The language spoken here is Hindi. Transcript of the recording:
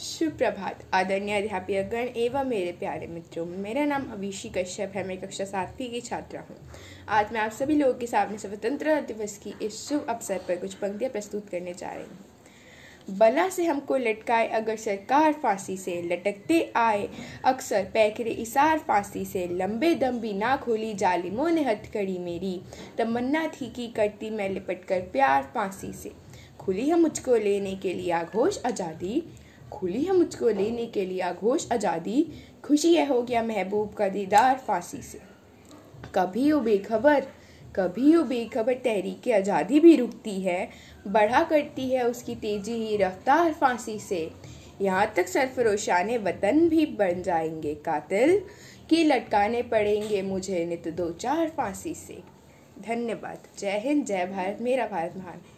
सुप्रभात आदरणीय अध्यापकगण एवं मेरे प्यारे मित्रों मेरा नाम अविशी कश्यप है मैं कक्षा सातवीं की छात्रा हूँ आज मैं आप सभी लोगों के सामने स्वतंत्रता दिवस की इस शुभ अवसर पर कुछ पंक्तियाँ प्रस्तुत करने जा रही हूँ बला से हमको लटकाए अगर सरकार फांसी से लटकते आए अक्सर पैकरे इसार फांसी से लंबे दम भी ना खोली जालिमों ने हथकड़ी मेरी तमन्ना थी कि करती मैं लिपट कर प्यार फांसी से खुली है मुझको लेने के लिए आघोष आज़ादी खुली है मुझको लेने के लिए आघोश आज़ादी खुशी है हो गया महबूब का दीदार फांसी से कभी वो बेखबर कभी वो बेखबर तहरीक आज़ादी भी रुकती है बढ़ा करती है उसकी तेजी ही रफ्तार फांसी से यहाँ तक सरफरोशाने वतन भी बन जाएंगे कातिल के लटकाने पड़ेंगे मुझे नित दो चार फांसी से धन्यवाद जय हिंद जय भारत मेरा भारत महान है